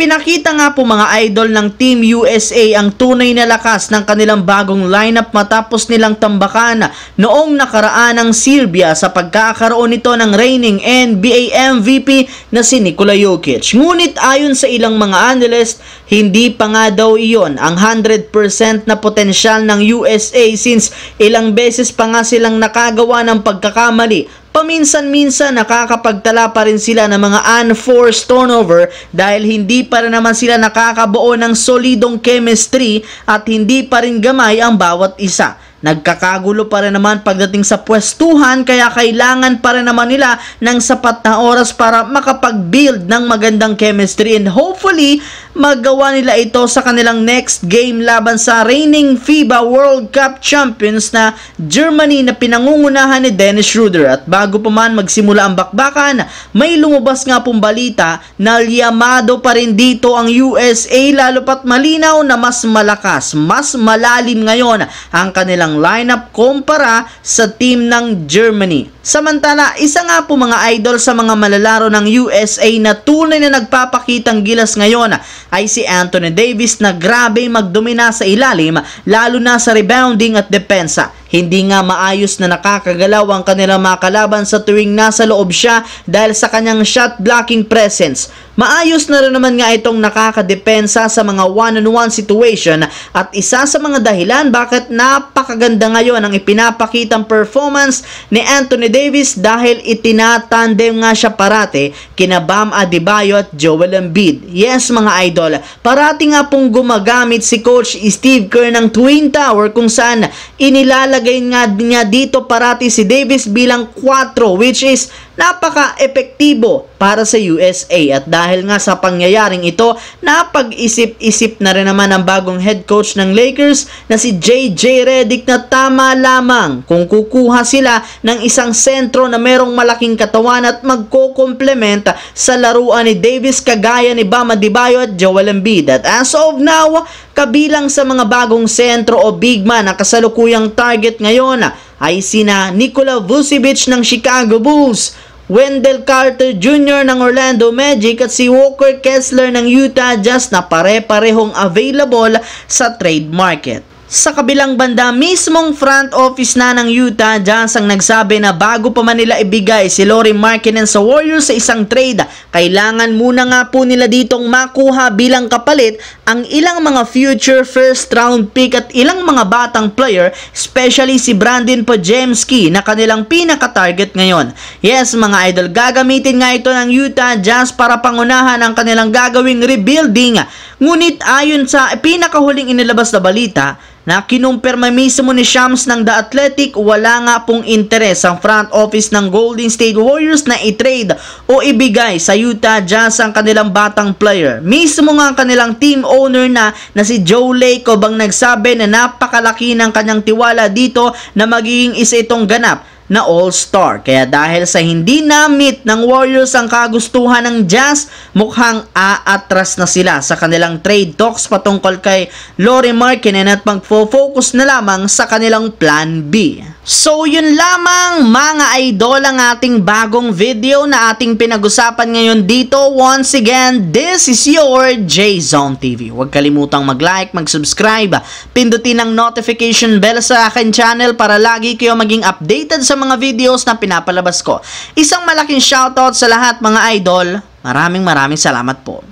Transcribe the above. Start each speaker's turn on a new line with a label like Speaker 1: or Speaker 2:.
Speaker 1: Ipinakita nga po mga idol ng Team USA ang tunay na lakas ng kanilang bagong lineup matapos nilang tambakan noong nakaraan ng Serbia sa pagkakaroon nito ng reigning NBA MVP na si Nikola Jokic. Ngunit ayon sa ilang mga analyst, hindi pa nga daw iyon ang 100% na potensyal ng USA since ilang beses pa nga silang nakagawa ng pagkakamali paminsan-minsan nakakapagtala pa rin sila ng mga unforced turnover dahil hindi pa rin naman sila nakakabuo ng solidong chemistry at hindi pa rin gamay ang bawat isa. Nagkakagulo pa rin naman pagdating sa pwestuhan kaya kailangan pa rin naman nila ng sapat na oras para makapag-build ng magandang chemistry and hopefully magawa nila ito sa kanilang next game laban sa reigning FIBA World Cup Champions na Germany na pinangungunahan ni Dennis Schroeder. At bago pa man magsimula ang bakbakan, may lumabas nga pong balita na liyamado pa rin dito ang USA lalo pat malinaw na mas malakas, mas malalim ngayon ang kanilang ng lineup kumpara sa team ng Germany. Samantala, isa nga po mga idol sa mga malalaro ng USA na tunay na nagpapakitang gilas ngayon ay si Anthony Davis na grabe magdomina sa ilalim lalo na sa rebounding at depensa. Hindi nga maayos na nakakagalaw ang kanilang mga kalaban sa tuwing nasa loob siya dahil sa kanyang shot blocking presence. Maayos na rin naman nga itong nakakadepensa sa mga one-on-one situation at isa sa mga dahilan bakit napakaganda ngayon ang ipinapakitang performance ni Anthony Davis dahil itinatandem nga siya parate kina Bam Adebayo at Joel Embiid. Yes mga idol, parati nga pong gumagamit si Coach Steve Kerr ng Twin Tower kung saan inilalagay Nilalagay nga niya dito parati si Davis bilang 4 which is napaka-epektibo para sa USA at dahil nga sa pangyayaring ito, napag-isip-isip na rin naman ang bagong head coach ng Lakers na si JJ Redick na tama lamang kung kukuha sila ng isang sentro na merong malaking katawan at magko-complement sa laruan ni Davis kagaya ni Bama Dibayo at Joel Embiid. At as of now, Kabilang sa mga bagong sentro o big man na kasalukuyang target ngayon ay sina Nikola Vucevic ng Chicago Bulls, Wendell Carter Jr. ng Orlando Magic at si Walker Kessler ng Utah Jazz na pare-parehong available sa trade market. Sa kabilang banda, mismong front office na ng Utah Jazz ang nagsabi na bago pa man nila ibigay si Lori Markkinen sa Warriors sa isang trade, kailangan muna nga po nila ditong makuha bilang kapalit ang ilang mga future first round pick at ilang mga batang player, especially si Brandon Pojemski na kanilang pinaka-target ngayon. Yes mga idol, gagamitin nga ito ng Utah Jazz para pangunahan ang kanilang gagawing rebuilding. Ngunit ayon sa pinakahuling inilabas na balita, na kinumpirma mismo ni Shams ng The Athletic wala nga pong interes ang front office ng Golden State Warriors na i-trade o ibigay sa Utah Jazz ang kanilang batang player. Mismo nga ang kanilang team owner na na si Joe Lacob ang nagsabi na napakalaki ng kanyang tiwala dito na magiging isa itong ganap na All-Star. Kaya dahil sa hindi na-meet ng Warriors ang kagustuhan ng Jazz, mukhang aatras na sila sa kanilang trade talks patungkol kay Lori Markinen at magfo-focus na lamang sa kanilang plan B. So yun lamang mga idol ang ating bagong video na ating pinag-usapan ngayon dito. Once again, this is your j TV. Huwag kalimutang mag-like, mag-subscribe, pindutin ang notification bell sa akin channel para lagi kayo maging updated sa mga videos na pinapalabas ko. Isang malaking shoutout sa lahat mga idol. Maraming maraming salamat po.